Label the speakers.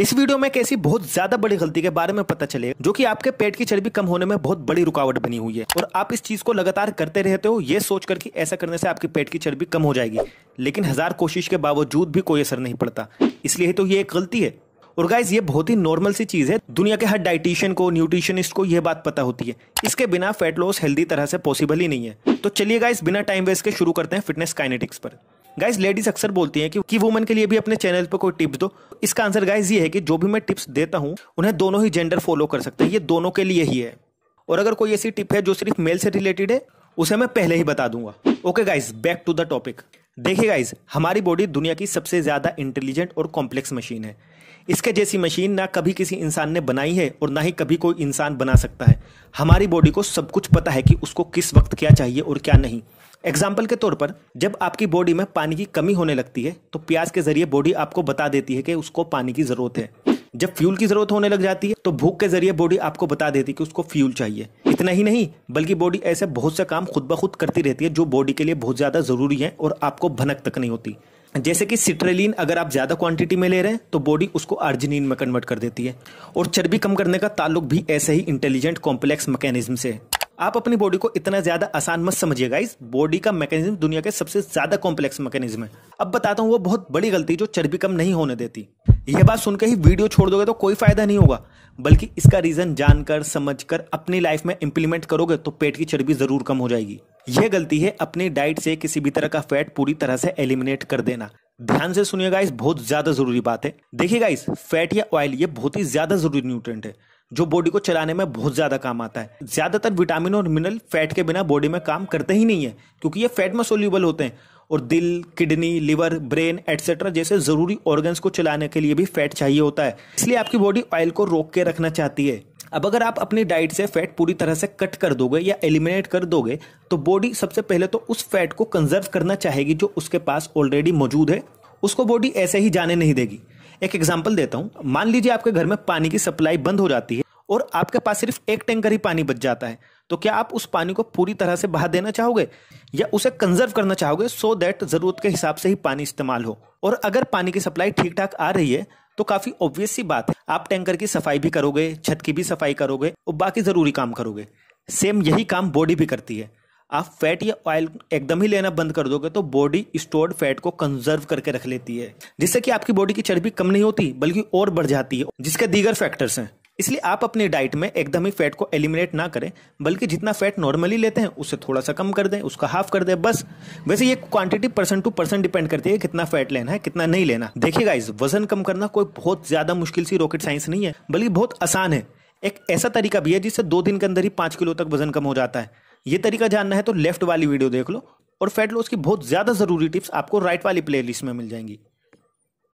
Speaker 1: इस वीडियो में एक ऐसी बहुत ज्यादा बड़ी गलती के बारे में पता चले जो कि आपके पेट की चर्बी कम होने में बहुत बड़ी रुकावट बनी हुई है और आप इस चीज को लगातार करते रहते हो ये सोचकर कि ऐसा करने से आपके पेट की चर्बी कम हो जाएगी लेकिन हजार कोशिश के बावजूद भी कोई असर नहीं पड़ता इसलिए तो ये एक गलती है और गाइज ये बहुत ही नॉर्मल सी चीज़ है दुनिया के हर डाइटिशियन को न्यूट्रिशनिस्ट को यह बात पता होती है इसके बिना फैट लॉस हेल्दी तरह से पॉसिबल ही नहीं है तो चलिए गाइज बिना टाइम वेस्ट के शुरू करते हैं फिटनेस काइनेटिक्स पर गाइज लेडीज अक्सर बोलती हैं कि कि वुमन के लिए भी अपने चैनल पर कोई टिप्स दो इसका आंसर गाइज ये है कि जो भी मैं टिप्स देता हूँ उन्हें दोनों ही जेंडर फॉलो कर सकते हैं ये दोनों के लिए ही है और अगर कोई ऐसी टिप है जो सिर्फ मेल से रिलेटेड है उसे मैं पहले ही बता दूंगा okay guys back to the topic देखिए गाइज हमारी बॉडी दुनिया की सबसे ज़्यादा इंटेलिजेंट और कॉम्प्लेक्स मशीन है इसके जैसी मशीन ना कभी किसी इंसान ने बनाई है और ना ही कभी कोई इंसान बना सकता है हमारी बॉडी को सब कुछ पता है कि उसको किस वक्त क्या चाहिए और क्या नहीं एग्जाम्पल के तौर पर जब आपकी बॉडी में पानी की कमी होने लगती है तो प्याज के जरिए बॉडी आपको बता देती है कि उसको पानी की ज़रूरत है जब फ्यूल की ज़रूरत होने लग जाती है तो भूख के जरिए बॉडी आपको बता देती है कि उसको फ्यूल चाहिए इतना ही नहीं बल्कि बॉडी ऐसे बहुत से काम खुद ब खुद करती रहती है जो बॉडी के लिए बहुत ज़्यादा ज़रूरी है और आपको भनक तक नहीं होती जैसे कि सिट्रेलिन अगर आप ज़्यादा क्वांटिटी में ले रहे हैं तो बॉडी उसको आर्जिनिन में कन्वर्ट कर देती है और चर्बी कम करने का ताल्लुक भी ऐसे ही इंटेलिजेंट कॉम्प्लेक्स मैकेनिज्म से है आप अपनी बॉडी को इतना ज्यादा आसान मत समझिए गाइस बॉडी का मैकेनिज्म दुनिया के सबसे ज्यादा कॉम्प्लेक्स मैकेनिज्म है अब बताता हूँ वो बहुत बड़ी गलती जो चर्बी कम नहीं होने देती यह बात सुनकर ही वीडियो छोड़ दोगे तो कोई फायदा नहीं होगा बल्कि इसका रीजन जानकर समझकर अपनी लाइफ में इंप्लीमेंट करोगे तो पेट की चर्बी जरूर कम हो जाएगी यह गलती है अपनी डाइट से किसी भी तरह का फैट पूरी तरह से एलिमिनेट कर देना ध्यान से सुनिए इस बहुत ज्यादा जरूरी बात है देखिए इस फैट या ऑयल ये बहुत ही ज्यादा जरूरी न्यूट्रेंट है जो बॉडी को चलाने में बहुत ज्यादा काम आता है ज्यादातर विटामिन और मिनरल फैट के बिना बॉडी में काम करते ही नहीं है क्योंकि ये फैट में सोल्यूबल होते हैं और दिल किडनी लिवर ब्रेन एटसेट्रा जैसे ज़रूरी ऑर्गन्स को चलाने के लिए भी फैट चाहिए होता है इसलिए आपकी बॉडी ऑयल को रोक के रखना चाहती है अब अगर आप अपनी डाइट से फैट पूरी तरह से कट कर दोगे या एलिमिनेट कर दोगे तो बॉडी सबसे पहले तो उस फैट को कंजर्व करना चाहेगी जो उसके पास ऑलरेडी मौजूद है उसको बॉडी ऐसे ही जाने नहीं देगी एक एग्जाम्पल देता हूँ मान लीजिए आपके घर में पानी की सप्लाई बंद हो जाती है और आपके पास सिर्फ एक टैंकर ही पानी बच जाता है तो क्या आप उस पानी को पूरी तरह से बहा देना चाहोगे या उसे कंजर्व करना चाहोगे सो दैट ज़रूरत के हिसाब से ही पानी इस्तेमाल हो और अगर पानी की सप्लाई ठीक ठाक आ रही है तो काफ़ी ऑब्वियस सी बात है आप टैंकर की सफाई भी करोगे छत की भी सफाई करोगे और बाकी ज़रूरी काम करोगे सेम यही काम बॉडी भी करती है आप फैट या ऑयल एकदम ही लेना बंद कर दोगे तो बॉडी स्टोर्ड फैट को कंजर्व करके रख लेती है जिससे कि आपकी बॉडी की चर्बी कम नहीं होती बल्कि और बढ़ जाती है जिसके दीगर फैक्टर्स हैं इसलिए आप अपनी डाइट में एकदम ही फैट को एलिमिनेट ना करें बल्कि जितना फैट नॉर्मली लेते हैं उससे थोड़ा सा कम कर दें उसका हाफ कर दें बस वैसे ये quantity percent two percent depend करती है कितना फैट लेना है कितना नहीं लेना देखिए इस वजन कम करना कोई बहुत ज्यादा मुश्किल सी रॉकेट साइंस नहीं है बल्कि बहुत आसान है एक ऐसा तरीका भी है जिससे दो दिन के अंदर ही पांच किलो तक वजन कम हो जाता है ये तरीका जानना है तो लेफ्ट वाली वीडियो देख लो और फैट लॉस की बहुत ज़्यादा ज़रूरी टिप्स आपको राइट वाली प्लेलिस्ट में मिल जाएंगी